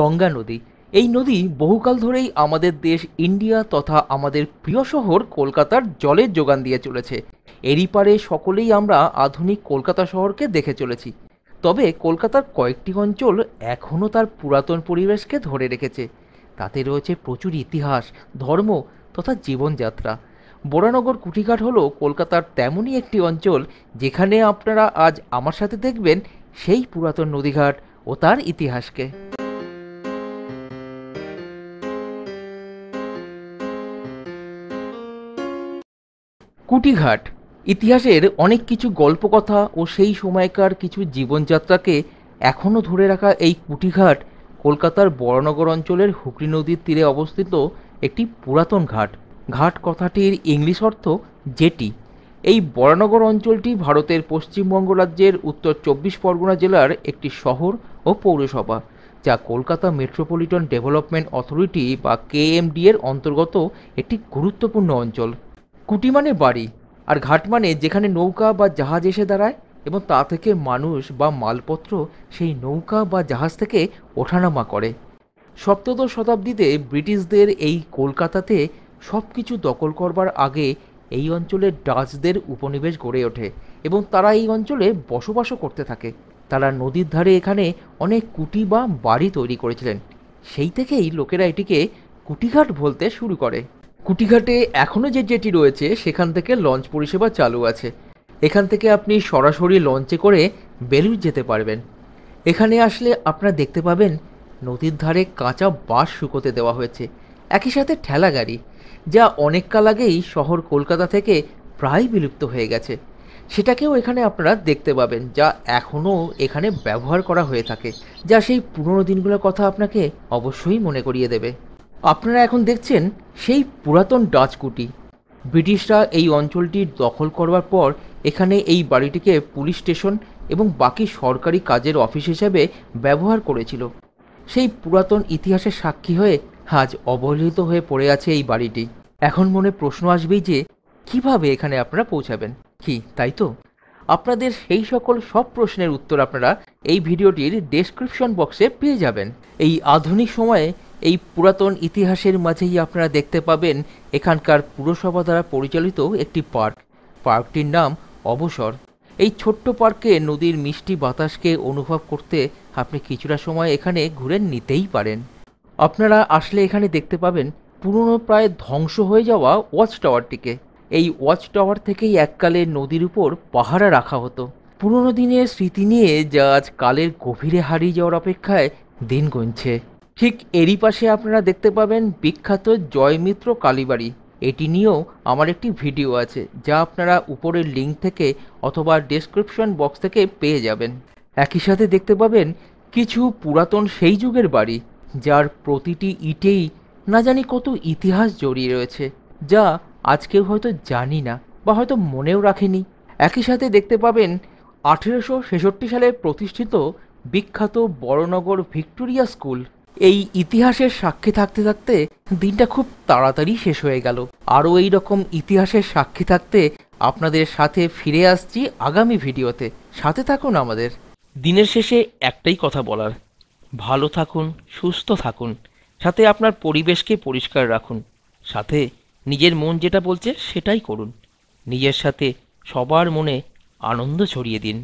গঙ্গা নদী এই নদী বহুকাল ধরেই আমাদের দেশ ইন্ডিয়া তথা আমাদের প্রিয় শহর কলকাতার জলের যোগান দিয়ে চলেছে এরই পারে সকলেই আমরা আধুনিক কলকাতা শহরকে দেখে চলেছি তবে কলকাতার কয়েকটি অঞ্চল এখনও তার পুরাতন পরিবেশকে ধরে রেখেছে তাতে রয়েছে প্রচুর ইতিহাস ধর্ম তথা জীবনযাত্রা বোরানগর কুটিঘাট হলো কলকাতার তেমনই একটি অঞ্চল যেখানে আপনারা আজ আমার সাথে দেখবেন সেই পুরাতন নদীঘাট ও তার ইতিহাসকে কুটিঘাট ইতিহাসের অনেক কিছু গল্পকথা ও সেই সময়কার কিছু জীবনযাত্রাকে এখনও ধরে রাখা এই কুটিঘাট কলকাতার বড়নগর অঞ্চলের হুগলি নদীর তীরে অবস্থিত একটি পুরাতন ঘাট ঘাট কথাটির ইংলিশ অর্থ জেটি এই বড়নগর অঞ্চলটি ভারতের পশ্চিমবঙ্গ রাজ্যের উত্তর চব্বিশ পরগনা জেলার একটি শহর ও পৌরসভা যা কলকাতা মেট্রোপলিটন ডেভেলপমেন্ট অথরিটি বা কেএমডি এর অন্তর্গত একটি গুরুত্বপূর্ণ অঞ্চল কুটি মানে বাড়ি আর ঘাট মানে যেখানে নৌকা বা জাহাজ এসে দাঁড়ায় এবং তা থেকে মানুষ বা মালপত্র সেই নৌকা বা জাহাজ থেকে ওঠানামা করে সপ্তদশ শতাব্দীতে ব্রিটিশদের এই কলকাতাতে সব কিছু দখল করবার আগে এই অঞ্চলে ডাচদের উপনিবেশ গড়ে ওঠে এবং তারা এই অঞ্চলে বসবাসও করতে থাকে তারা নদীর ধারে এখানে অনেক কুটি বা বাড়ি তৈরি করেছিলেন সেই থেকেই লোকেরা এটিকে কুটিঘাট বলতে শুরু করে কুটিঘাটে এখনও যে জেটি রয়েছে সেখান থেকে লঞ্চ পরিষেবা চালু আছে এখান থেকে আপনি সরাসরি লঞ্চে করে বেলুজ যেতে পারবেন এখানে আসলে আপনারা দেখতে পাবেন নদীর ধারে কাঁচা বাঁশ শুকোতে দেওয়া হয়েছে একই সাথে ঠেলা গাড়ি যা অনেককাল আগেই শহর কলকাতা থেকে প্রায় বিলুপ্ত হয়ে গেছে সেটাকেও এখানে আপনারা দেখতে পাবেন যা এখনও এখানে ব্যবহার করা হয়ে থাকে যা সেই পুরনো দিনগুলোর কথা আপনাকে অবশ্যই মনে করিয়ে দেবে আপনারা এখন দেখছেন সেই পুরাতন ডাচকুটি ব্রিটিশরা এই অঞ্চলটি দখল করবার পর এখানে এই বাড়িটিকে পুলিশ স্টেশন এবং বাকি সরকারি কাজের অফিস হিসেবে ব্যবহার করেছিল সেই পুরাতন ইতিহাসের সাক্ষী হয়ে আজ অবহেলিত হয়ে পড়ে আছে এই বাড়িটি এখন মনে প্রশ্ন আসবেই যে কিভাবে এখানে আপনারা পৌঁছাবেন কি তাই তো আপনাদের সেই সকল সব প্রশ্নের উত্তর আপনারা এই ভিডিওটির ডেসক্রিপশন বক্সে পেয়ে যাবেন এই আধুনিক সময়ে এই পুরাতন ইতিহাসের মাঝেই আপনারা দেখতে পাবেন এখানকার পুরসভা দ্বারা পরিচালিত একটি পার্ক পার্কটির নাম অবসর এই ছোট্ট পার্কে নদীর মিষ্টি বাতাসকে অনুভব করতে আপনি কিছুটা সময় এখানে ঘুরে নিতেই পারেন আপনারা আসলে এখানে দেখতে পাবেন পুরনো প্রায় ধ্বংস হয়ে যাওয়া ওয়াচ টাওয়ারটিকে এই ওয়াচ টাওয়ার থেকেই এককালে নদীর উপর পাহারা রাখা হতো পুরনো দিনের স্মৃতি নিয়ে যা আজ কালের গভীরে হারিয়ে যাওয়ার অপেক্ষায় দিন গুনছে ঠিক এরই পাশে আপনারা দেখতে পাবেন বিখ্যাত জয়মিত্র কালীবাড়ি এটি নিয়েও আমার একটি ভিডিও আছে যা আপনারা উপরের লিঙ্ক থেকে অথবা ডেসক্রিপশন বক্স থেকে পেয়ে যাবেন একই সাথে দেখতে পাবেন কিছু পুরাতন সেই যুগের বাড়ি যার প্রতিটি ইটেই না জানি কত ইতিহাস জড়িয়ে রয়েছে যা আজকেও হয়তো জানি না বা হয়তো মনেও রাখেনি একই সাথে দেখতে পাবেন আঠেরোশো ছেষট্টি সালে প্রতিষ্ঠিত বিখ্যাত বড়নগর ভিক্টোরিয়া স্কুল এই ইতিহাসের সাক্ষী থাকতে থাকতে দিনটা খুব তাড়াতাড়ি শেষ হয়ে গেল আরও এই রকম ইতিহাসের সাক্ষী থাকতে আপনাদের সাথে ফিরে আসছি আগামী ভিডিওতে সাথে থাকুন আমাদের দিনের শেষে একটাই কথা বলার ভালো থাকুন সুস্থ থাকুন সাথে আপনার পরিবেশকে পরিষ্কার রাখুন সাথে নিজের মন যেটা বলছে সেটাই করুন নিজের সাথে সবার মনে আনন্দ ছড়িয়ে দিন